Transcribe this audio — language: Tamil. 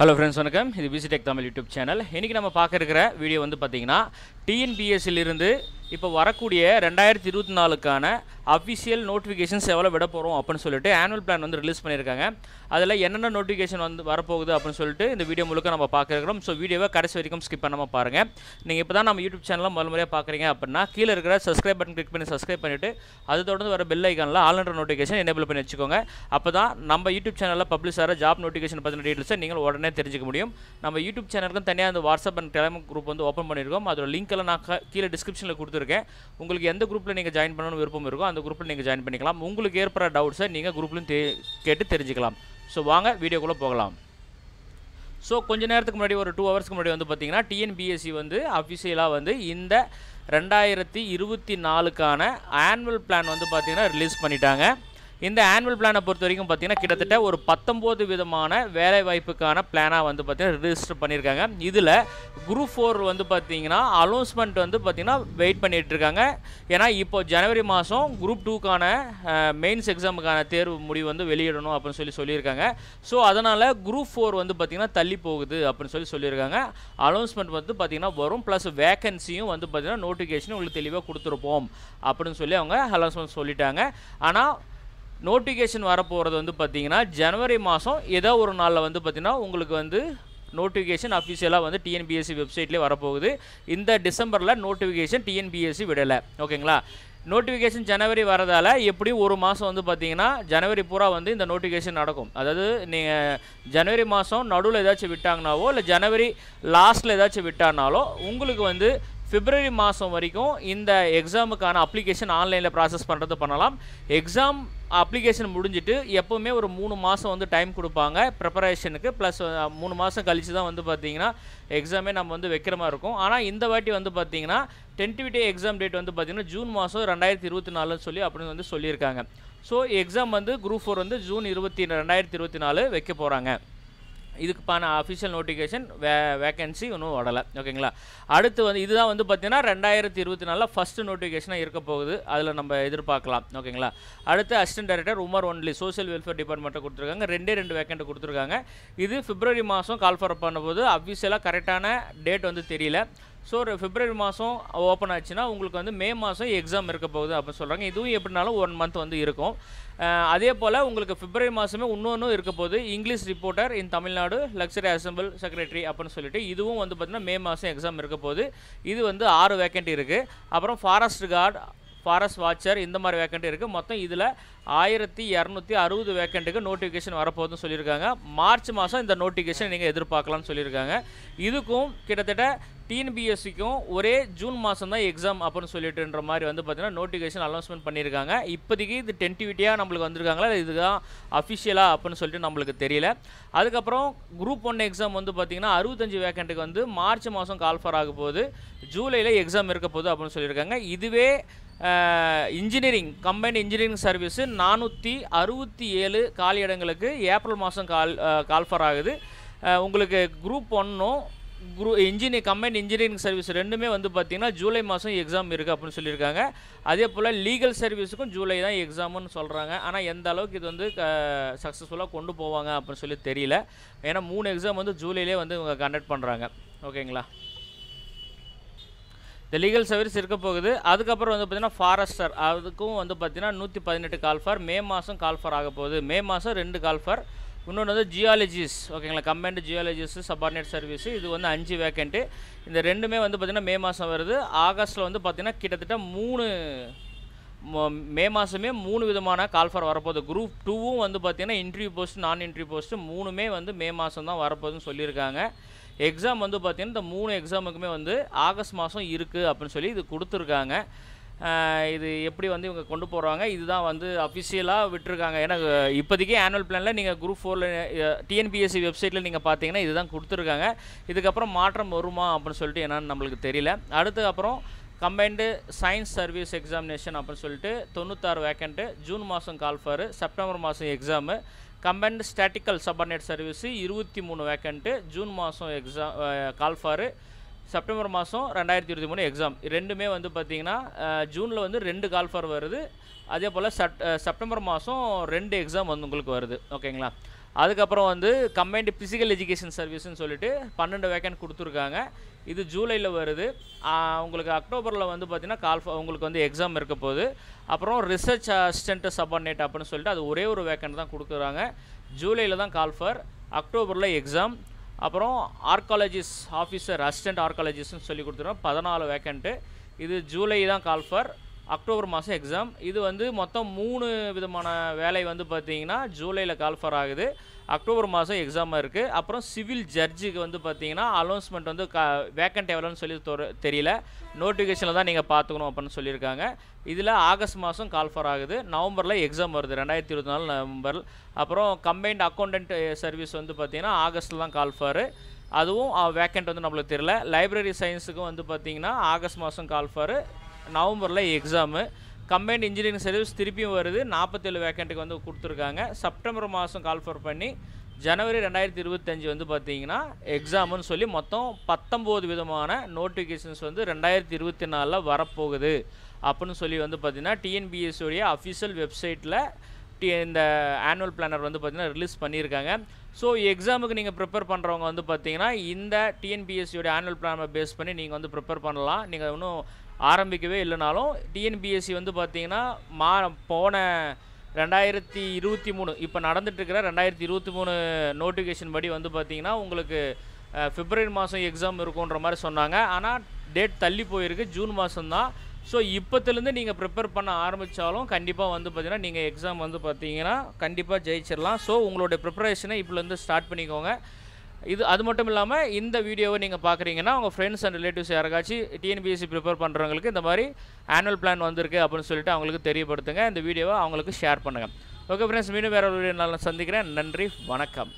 ஹலோ ஃப்ரெண்ட்ஸ் வணக்கம் இது பிசிடெக் தமிழ் யூடியூப் சேனல் இன்றைக்கி நம்ம பார்க்க இருக்கிற வீடியோ வந்து பார்த்திங்கன்னா டிஎன்பிஎஸ்சிலிருந்து இப்போ வரக்கூடிய ரெண்டாயிரத்தி இருபத்தி நாலுக்கான அஃபிஷியல் நோட்டிஃபிகேஷன்ஸ் எவ்வளோ விட போகிறோம் அப்படின்னு சொல்லிட்டு ஆனுவல் பிளான் வந்து ரிலீஸ் பண்ணியிருக்காங்க அதில் என்னென்ன நோட்டிஃபிகேஷன் வந்து வரப்போகுது அப்படின்னு சொல்லிட்டு இந்த வீடியோ முழுக்க நம்ம பார்க்குறோம் ஸோ வீடியோவை கடைசி வரைக்கும் ஸ்கிப் பண்ணாமல் பாருங்கள் நீங்கள் இப்போ தான் நம்ம யூடியூப் சேனலில் முதல் முறையாக பார்க்குறீங்க அப்படின்னா கீழே இருக்கிற சப்ஸ்கிரைப் பட்டன் கிளிக் பண்ணி சப்ஸ்கிரைப் பண்ணிவிட்டு அது தொடர்ந்து வர பெல் ஐக்கானில் ஆல்ரெண்ட் நோட்டிஃபிகேஷன் எனேபிள் பண்ணி வச்சுக்கோங்க அப்போ தான் நம்ம யூடியூப் சேனலில் பப்ளிஷ் ஆகிற ஜாப் நோட்டிஃபிகேஷன் பற்றின டீட்டெயில்ஸை நீங்கள் உடனே தெரிஞ்சுக்க முடியும் நம்ம யூடியூப் சேனலுக்கும் தனியாக அந்த வாட்ஸ்அப் அண்ட் டெலிகிராம் குரூப் வந்து ஓப்பன் பண்ணியிருக்கோம் அதோட லிங்க்கெல்லாம் நான் கீழே டிஸ்கிரிப்ஷனில் கொடுத்து கொடுத்துருக்கேன் உங்களுக்கு எந்த குரூப்பில் நீங்கள் ஜாயின் பண்ணணும்னு விருப்பம் இருக்கோ அந்த குரூப்பில் நீங்கள் ஜாயின் பண்ணிக்கலாம் உங்களுக்கு ஏற்படுற டவுட்ஸை நீங்கள் குரூப்லையும் தே கேட்டு தெரிஞ்சுக்கலாம் ஸோ வாங்க வீடியோக்குள்ளே போகலாம் ஸோ கொஞ்ச நேரத்துக்கு முன்னாடி ஒரு டூ ஹவர்ஸ்க்கு முன்னாடி வந்து பார்த்தீங்கன்னா டிஎன்பிஎஸ்சி வந்து அஃபிஷியலாக வந்து இந்த ரெண்டாயிரத்தி இருபத்தி நாலுக்கான ஆனுவல் பிளான் வந்து பார்த்திங்கன்னா ரிலீஸ் பண்ணிட்டாங்க இந்த ஆனுவல் பிளானை பொறுத்த வரைக்கும் பார்த்தீங்கன்னா கிட்டத்தட்ட ஒரு பத்தொம்பது விதமான வேலை வாய்ப்புக்கான பிளானாக வந்து பார்த்தீங்கன்னா ரிஜிஸ்டர் பண்ணியிருக்காங்க இதில் குரூப் ஃபோர் வந்து பார்த்தீங்கன்னா அனௌன்ஸ்மெண்ட் வந்து பார்த்திங்கன்னா வெயிட் பண்ணிகிட்டு இருக்காங்க ஏன்னா இப்போ ஜனவரி மாதம் குரூப் டூக்கான மெயின்ஸ் எக்ஸாமுக்கான தேர்வு முடிவு வந்து வெளியிடணும் அப்படின்னு சொல்லி சொல்லியிருக்காங்க ஸோ அதனால் குரூப் ஃபோர் வந்து பார்த்திங்கன்னா தள்ளி போகுது அப்படின்னு சொல்லி சொல்லியிருக்காங்க அனௌன்ஸ்மெண்ட் வந்து பார்த்தீங்கன்னா வரும் ப்ளஸ் வேக்கன்சியும் வந்து பார்த்திங்கன்னா நோட்டிஃபிகேஷன் உங்களுக்கு தெளிவாக கொடுத்துருப்போம் அப்படின்னு சொல்லி அவங்க அலௌன்ஸ்மெண்ட் சொல்லிட்டாங்க ஆனால் நோட்டிஃபிகேஷன் வரப்போகிறது வந்து பார்த்திங்கன்னா ஜனவரி மாதம் ஏதோ ஒரு நாளில் வந்து பார்த்திங்கன்னா உங்களுக்கு வந்து நோட்டிஃபிகேஷன் அஃபிஷியலாக வந்து டிஎன்பிஎஸ்சி வெப்சைட்லேயே வரப்போகுது இந்த டிசம்பரில் நோட்டிஃபிகேஷன் டிஎன்பிஎஸ்சி விடலை ஓகேங்களா நோட்டிஃபிகேஷன் ஜனவரி வரதால் எப்படியும் ஒரு மாதம் வந்து பார்த்திங்கன்னா ஜனவரி பூரா வந்து இந்த நோட்டிஃபிகேஷன் நடக்கும் அதாவது நீங்கள் ஜனவரி மாதம் நடுவில் ஏதாச்சும் விட்டாங்கனாவோ இல்லை ஜனவரி லாஸ்ட்டில் ஏதாச்சும் விட்டானாலோ உங்களுக்கு வந்து பிப்ரவரி மாதம் வரைக்கும் இந்த எக்ஸாமுக்கான அப்ளிகேஷன் ஆன்லைனில் ப்ராசஸ் பண்ணுறது பண்ணலாம் எக்ஸாம் அப்ளிகேஷன் முடிஞ்சிட்டு எப்போவுமே ஒரு மூணு மாதம் வந்து டைம் கொடுப்பாங்க ப்ரிப்பரேஷனுக்கு ப்ளஸ் மூணு மாதம் கழித்து தான் வந்து பார்த்திங்கன்னா எக்ஸாமே நம்ம வந்து வைக்கிற மாதிரி இருக்கும் ஆனால் இந்த வாட்டி வந்து பார்த்திங்கன்னா டென்டிவிட்டி எக்ஸாம் டேட் வந்து பார்த்திங்கன்னா ஜூன் மாதம் ரெண்டாயிரத்தி இருபத்தி நாலுன்னு சொல்லி அப்படின்னு வந்து சொல்லியிருக்காங்க ஸோ எக்ஸாம் வந்து குரூப் ஃபோர் வந்து ஜூன் இருபத்தி ரெண்டாயிரத்தி இருபத்தி நாலு வைக்க போகிறாங்க இதுக்குப்பான அஃபிஷியல் நோட்டிஃபிகேஷன் வே வேகன்சி ஒன்றும் ஓடலை ஓகேங்களா அடுத்து வந்து இதுதான் வந்து பார்த்திங்கன்னா ரெண்டாயிரத்தி இருபத்தி நாலில் ஃபஸ்ட்டு நோட்டிஃபிகேஷனாக இருக்க போகுது அதில் நம்ம எதிர்பார்க்கலாம் ஓகேங்களா அடுத்து அசிஸ்டன்ட் டைரக்டர் உமர் ஒன்லி சோஷியல் வெல்ஃபேர் டிபார்ட்மெண்ட்டை கொடுத்துருக்காங்க ரெண்டே ரெண்டு வேக்கண்ட் கொடுத்துருக்காங்க இது பிப்ரவரி மாதம் கால் ஃபார் பண்ணும்போது அஃபிஷியலாக கரெக்டான டேட் வந்து தெரியல ஸோ ஒரு பிப்ரவரி மாதம் ஓப்பன் ஆச்சுன்னா உங்களுக்கு வந்து மே மாதம் எக்ஸாம் இருக்க போகுது அப்படின்னு சொல்கிறாங்க இதுவும் எப்படினாலும் ஒன் மந்த் வந்து இருக்கும் அதே போல் உங்களுக்கு பிப்ரவரி மாதமே இன்னொன்றும் இருக்க போகுது English reporter in Tamil Nadu luxury assembly secretary அப்படின்னு சொல்லிட்டு இதுவும் வந்து பார்த்திங்கன்னா மே மாதம் எக்ஸாம் இருக்க போகுது இது வந்து ஆறு வேக்கண்ட் இருக்குது அப்புறம் ஃபாரஸ்ட் கார்டு ஃபாரஸ்ட் வாட்சர் இந்த மாதிரி வேக்கண்ட் இருக்குது மொத்தம் இதில் ஆயிரத்தி இரநூத்தி அறுபது வேக்கண்ட்டுக்கு நோட்டிஃபிகேஷன் வரப்போகுதுன்னு சொல்லியிருக்காங்க மார்ச் மாதம் இந்த நோட்டிஃபிகேஷன் நீங்கள் எதிர்பார்க்கலாம்னு சொல்லியிருக்காங்க இதுக்கும் கிட்டத்தட்ட டிஎன்பிஎஸ்சிக்கும் ஒரே ஜூன் மாதம் தான் எக்ஸாம் அப்படின்னு சொல்லிட்டுன்ற மாதிரி வந்து பார்த்தீங்கன்னா நோட்டிஃபிகேஷன் அனௌன்ஸ்மெண்ட் பண்ணியிருக்காங்க இப்போதைக்கு இது டென்டிவிட்டியாக நம்மளுக்கு வந்திருக்காங்களா இதுதான் அஃபிஷியலாக அப்படின்னு சொல்லிட்டு நம்மளுக்கு தெரியல அதுக்கப்புறம் குரூப் ஒன் எக்ஸாம் வந்து பார்த்திங்கன்னா அறுபத்தஞ்சு வேக்கண்ட்டுக்கு வந்து மார்ச் மாதம் கால்ஃபர் ஆக போகுது ஜூலையில் எக்ஸாம் இருக்க போகுது அப்படின்னு சொல்லியிருக்காங்க இதுவே இன்ஜினியரிங் கம்பைன்ட் இன்ஜினியரிங் சர்வீஸு நானூற்றி அறுபத்தி ஏழு காலி இடங்களுக்கு ஏப்ரல் மாதம் கால் கால்ஃபர் ஆகுது உங்களுக்கு குரூப் ஒன்றும் குரூ இன்ஜினியர் கம்பைன்ட் இன்ஜினியரிங் சர்வீஸ் ரெண்டுமே வந்து பார்த்திங்கன்னா ஜூலை மாதம் எக்ஸாம் இருக்குது அப்படின்னு சொல்லியிருக்காங்க அதே போல் லீகல் சர்வீஸுக்கும் ஜூலை தான் எக்ஸாமுன்னு சொல்கிறாங்க ஆனால் எந்த அளவுக்கு இது வந்து சக்ஸஸ்ஃபுல்லாக கொண்டு போவாங்க அப்படின்னு சொல்லி தெரியல ஏன்னா மூணு எக்ஸாம் வந்து ஜூலையிலே வந்து இவங்க கண்டக்ட் பண்ணுறாங்க ஓகேங்களா இந்த லீகல் சர்வீஸ் இருக்க போகுது அதுக்கப்புறம் வந்து பார்த்தீங்கன்னா ஃபாரஸ்டர் அதுக்கும் வந்து பார்த்தீங்கன்னா நூற்றி பதினெட்டு கால்ஃபார் மே மாதம் கால்ஃபார் ஆக போகுது மே மாதம் ரெண்டு கால்ஃபார் இன்னொன்று வந்து ஜியாலஜிஸ் ஓகேங்களா கம்பைன்டு ஜியாலஜிஸ் சப்பார்டினேட் சர்வீஸ் இது வந்து அஞ்சு வேக்கண்ட்டு இந்த ரெண்டுமே வந்து பார்த்திங்கன்னா மே மாதம் வருது ஆகஸ்ட்டில் வந்து பார்த்திங்கன்னா கிட்டத்தட்ட மூணு மே மாதமே மூணு விதமான கால்ஃபார் வரப்போகுது குரூப் டூவும் வந்து பார்த்திங்கன்னா இன்டர்வியூ போஸ்ட் நான் இன்டர்வியூ போஸ்ட்டு மூணுமே வந்து மே மாதம் தான் வரப்போகுதுன்னு சொல்லியிருக்காங்க எக்ஸாம் வந்து பார்த்திங்கன்னா இந்த மூணு எக்ஸாமுக்குமே வந்து ஆகஸ்ட் மாதம் இருக்குது அப்படின்னு சொல்லி இது கொடுத்துருக்காங்க இது எப்படி வந்து இவங்க கொண்டு போகிறாங்க இதுதான் வந்து அஃபிஷியலாக விட்டுருக்காங்க ஏன்னா இப்போதிக்கி ஆனுவல் பிளானில் நீங்கள் குரூப் ஃபோரில் டிஎன்பிஎஸ்சி வெப்சைட்டில் நீங்கள் பார்த்தீங்கன்னா இதுதான் கொடுத்துருக்காங்க இதுக்கப்புறம் மாற்றம் வருமா அப்படின்னு சொல்லிட்டு என்னென்னு நம்மளுக்கு தெரியல அடுத்து அப்புறம் கம்பைன்டு சயின்ஸ் சர்வீஸ் எக்ஸாமினேஷன் அப்படின்னு சொல்லிட்டு தொண்ணூத்தாறு வேக்கண்ட்டு ஜூன் மாதம் கால்ஃபாரு செப்டம்பர் மாதம் exam combined statistical subordinate service இருபத்தி மூணு வேக்கண்ட்டு ஜூன் மாதம் எக்ஸாம் கால் ஃபாரு செப்டம்பர் மாதம் ரெண்டாயிரத்தி இருபத்தி மூணு எக்ஸாம் ரெண்டுமே வந்து பார்த்தீங்கன்னா ஜூனில் வந்து ரெண்டு கால்ஃபர் வருது அதே போல் செப்டம்பர் மாதம் ரெண்டு எக்ஸாம் வந்து உங்களுக்கு வருது ஓகேங்களா அதுக்கப்புறம் வந்து கம்பைண்டு ஃபிசிக்கல் எஜுகேஷன் சர்வீஸ்ன்னு சொல்லிட்டு பன்னெண்டு வேக்கன்ட் கொடுத்துருக்காங்க இது ஜூலையில் வருது உங்களுக்கு அக்டோபரில் வந்து பார்த்திங்கன்னா கால் உங்களுக்கு வந்து எக்ஸாம் இருக்க போகுது அப்புறம் ரிசர்ச் அசிஸ்டண்ட்டு சப்பார்டினேட் அப்படின்னு சொல்லிட்டு அது ஒரே ஒரு வேக்கன்ட் தான் கொடுக்குறாங்க ஜூலையில் தான் கால் ஃபார் அக்டோபரில் எக்ஸாம் அப்புறம் ஆர்காலஜிஸ் ஆஃபீஸர் அசிஸ்டன்ட் ஆர்காலஜிஸ்ன்னு சொல்லி கொடுத்துருவோம் பதினாலு வேக்கண்ட்டு இது ஜூலை தான் கால் ஃபார் அக்டோபர் மாதம் எக்ஸாம் இது வந்து மொத்தம் மூணு விதமான வேலை வந்து பார்த்திங்கன்னா ஜூலையில் கால்ஃபர் ஆகுது அக்டோபர் மாதம் எக்ஸாமாக இருக்குது அப்புறம் சிவில் ஜட்ஜுக்கு வந்து பார்த்தீங்கன்னா அனௌன்ஸ்மெண்ட் வந்து க வேக்கண்ட் எவ்வளோன்னு சொல்லி தெரியல நோட்டிஃபிகேஷனில் தான் நீங்கள் பார்த்துக்கணும் அப்படின்னு சொல்லியிருக்காங்க இதில் ஆகஸ்ட் மாதம் கால்ஃபர் ஆகுது நவம்பரில் எக்ஸாம் வருது ரெண்டாயிரத்தி இருபத்தி நாலு நவம்பர் அப்புறம் கம்பைன்ட் அக்கௌண்டன்ட் சர்வீஸ் வந்து பார்த்திங்கன்னா ஆகஸ்ட்டில் தான் கால்ஃபாரு அதுவும் வேக்கண்ட் வந்து நம்மளுக்கு தெரியல லைப்ரரி சயின்ஸுக்கும் வந்து பார்த்திங்கன்னா ஆகஸ்ட் மாதம் கால்ஃபாரு நவம்பரில் எக்ஸாமு கம்பைன்ட் இன்ஜினியரிங் சர்வீஸ் திருப்பியும் வருது நாற்பத்தேழு வேக்கண்ட்டுக்கு வந்து கொடுத்துருக்காங்க செப்டம்பர் மாதம் கால்ஃபர் பண்ணி ஜனவரி ரெண்டாயிரத்தி இருபத்தஞ்சி வந்து பார்த்தீங்கன்னா எக்ஸாமுன்னு சொல்லி மொத்தம் பத்தொம்போது விதமான நோட்டிஃபிகேஷன்ஸ் வந்து ரெண்டாயிரத்தி இருபத்தி நாலில் வரப்போகுது அப்படின்னு சொல்லி வந்து பார்த்திங்கன்னா டிஎன்பிஎஸ்ஸுடைய அஃபிஷியல் வெப்சைட்டில் டி இந்த ஆனுவல் பிளானர் வந்து பார்த்திங்கன்னா ரிலீஸ் பண்ணியிருக்காங்க ஸோ எக்ஸாமுக்கு நீங்கள் ப்ரிப்பேர் பண்ணுறவங்க வந்து பார்த்தீங்கன்னா இந்த டிஎன்பிஎஸ்சியோட ஆனுவல் பிளானை பேஸ் பண்ணி நீங்கள் வந்து ப்ரிப்பேர் பண்ணலாம் நீங்கள் இன்னும் ஆரம்பிக்கவே இல்லைனாலும் டிஎன்பிஎஸ்சி வந்து பார்த்திங்கன்னா மா போன ரெண்டாயிரத்தி இருபத்தி மூணு இப்போ நடந்துட்டுருக்கிற ரெண்டாயிரத்தி இருபத்தி மூணு நோட்டிஃபிகேஷன் படி வந்து பார்த்திங்கன்னா உங்களுக்கு ஃபிப்ரவரி மாதம் எக்ஸாம் இருக்குன்ற மாதிரி சொன்னாங்க ஆனால் டேட் தள்ளி போயிருக்கு ஜூன் மாதம்தான் ஸோ இப்போத்துலேருந்து நீங்கள் ப்ரிப்பேர் பண்ண ஆரம்பித்தாலும் கண்டிப்பாக வந்து பார்த்திங்கன்னா நீங்கள் எக்ஸாம் வந்து பார்த்தீங்கன்னா கண்டிப்பாக ஜெயிச்சிடலாம் ஸோ உங்களுடைய ப்ரிப்பரேஷனை இப்போலேருந்து ஸ்டார்ட் பண்ணிக்கோங்க இது அது மட்டும் இல்லாமல் இந்த வீடியோவை நீங்கள் பார்க்குறீங்கன்னா உங்கள் ஃப்ரெண்ட்ஸ் அண்ட் ரிலேட்டிவ்ஸ் யாராச்சும் டிஎன்பிஎஸ்சி ப்ரிப்பேர் பண்ணுறவங்களுக்கு இந்த மாதிரி ஆனுவல் பிளான் வந்திருக்கு அப்படின்னு சொல்லிட்டு அவங்களுக்கு தெரியப்படுத்துங்க இந்த வீடியோவை அவங்களுக்கு ஷேர் பண்ணுங்கள் ஓகே ஃப்ரெண்ட்ஸ் மீண்டும் வேறு ஒரு வீடியோ நல்லா சந்திக்கிறேன் நன்றி வணக்கம்